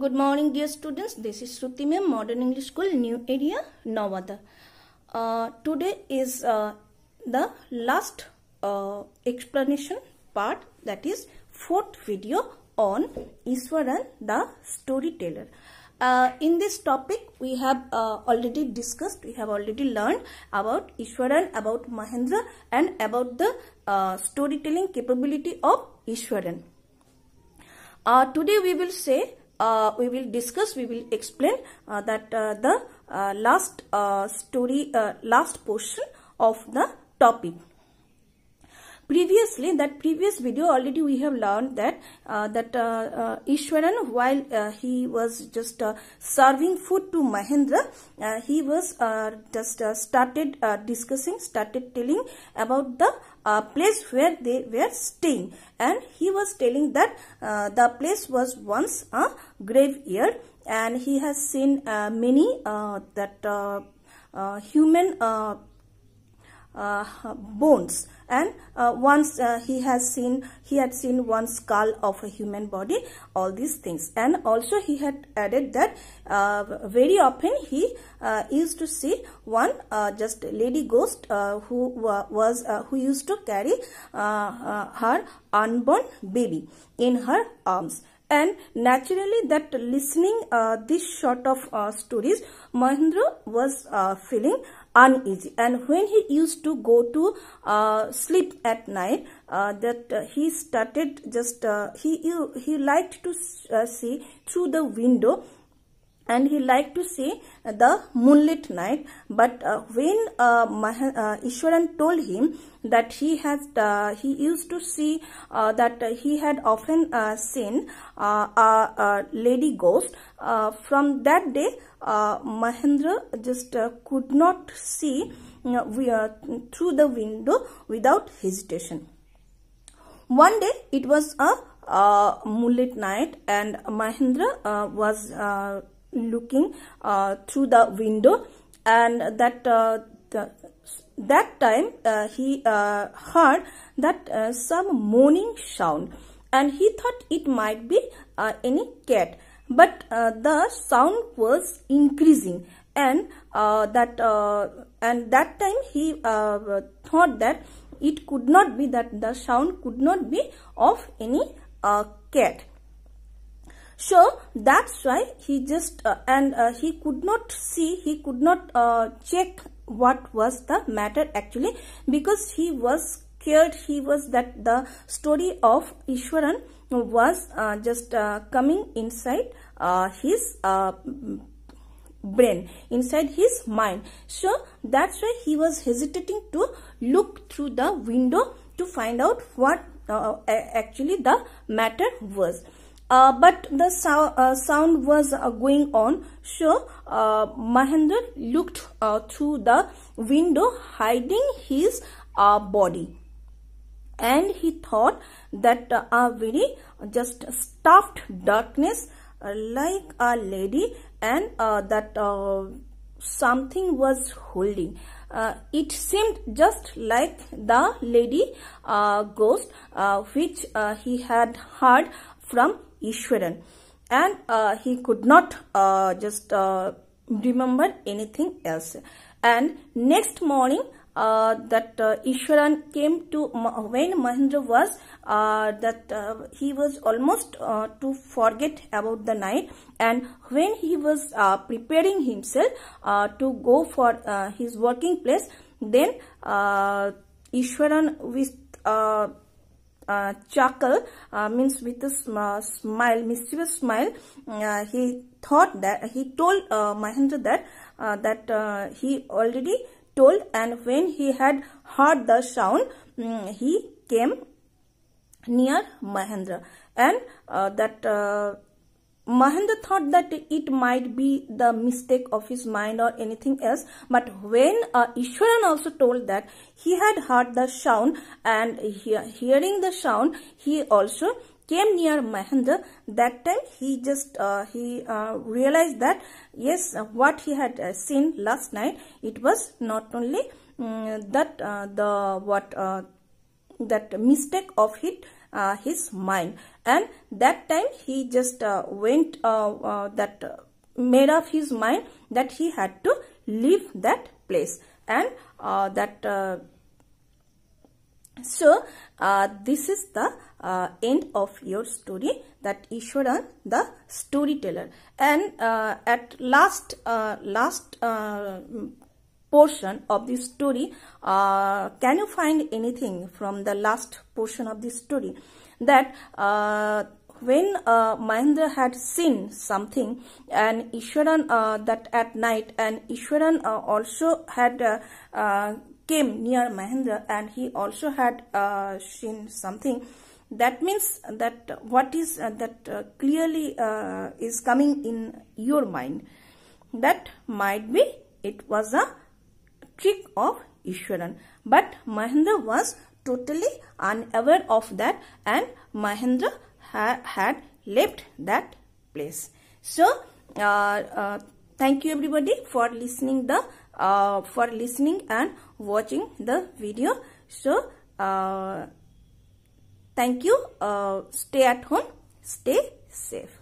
Good morning dear students. This is Shruti ma'am, Modern English School, New Area, Nawada. Uh, today is uh, the last uh, explanation part that is fourth video on Iswaran the storyteller. Uh, in this topic we have uh, already discussed we have already learned about Ishwaran about Mahendra and about the uh, storytelling capability of Ishwaran uh, today we will say uh, we will discuss, we will explain uh, that uh, the uh, last uh, story, uh, last portion of the topic previously that previous video already we have learned that uh, that uh, uh, Ishwaran while uh, he was just uh, serving food to Mahendra uh, he was just started discussing started telling about the place where they were staying and he was telling that the place was once a graveyard and he has seen many that human uh, bones and uh, once uh, he has seen he had seen one skull of a human body all these things and also he had added that very often he used to see one just lady ghost who was who used to carry her unborn baby in her arms and naturally that listening uh, this sort of uh, stories Mahendra was uh, feeling uneasy and when he used to go to uh, sleep at night uh, that uh, he started just uh, he he liked to uh, see through the window and he liked to see the moonlit night. But uh, when uh, Mah uh, Ishwaran told him that he has, uh, he used to see uh, that he had often uh, seen a, lady ghost. from that day, Mahendra just could not see through the window without hesitation. One day, it was a uh, moonlit night and Mahendra uh, was uh, looking uh, through the window and that uh, the, that time uh, he uh, heard that some moaning sound and he thought it might be any cat but the sound was increasing and that and that time he thought that it could not be that the sound could not be of any uh, cat so that's why he just uh, and uh, he could not see he could not uh, check what was the matter actually because he was scared he was that the story of Ishwaran was uh, just uh, coming inside uh, his brain inside his mind so that's why he was hesitating to look through the window to find out what actually the matter was uh, but the so uh, sound was uh, going on so uh, Mahendra looked uh, through the window hiding his body and he thought that a very just stuffed darkness like a lady and that something was holding uh, it seemed just like the lady uh, ghost uh, which he had heard from Ishwaran and uh, he could not uh, just uh, remember anything else. And next morning, uh, that uh, Ishwaran came to when Mahendra was uh, that he was almost to forget about the night and when he was preparing himself to go for his working place then Ishwaran with uh, chuckle uh, means with a sm uh, smile mischievous smile uh, he thought that he told uh, Mahendra that uh, that uh, he already told and when he had heard the sound um, he came near Mahendra and that Mahendra thought that it might be the mistake of his mind or anything else. But when uh, Ishwaran also told that he had heard the sound and he, hearing the sound, he also came near Mahendra. That time he just uh, he uh, realized that yes, uh, what he had uh, seen last night, it was not only um, that uh, the what uh, that mistake of his, uh, his mind and that time he just uh, went uh, uh that uh, made up his mind that he had to leave that place and uh, that so this is the end of your story that Ishwaran the storyteller and at last last portion of the story uh, can you find anything from the last portion of the story that uh, when uh, Mahendra had seen something and Ishwaran uh, that at night and Ishwaran uh, also had uh, came near Mahendra and he also had seen something that means that what is that clearly is coming in your mind that might be it was a trick of Ishwaran. But Mahendra was totally unaware of that and Mahendra ha had left that place. So, uh, uh, thank you everybody for listening the uh, for listening and watching the video. So, uh, thank you. Uh, stay at home. Stay safe.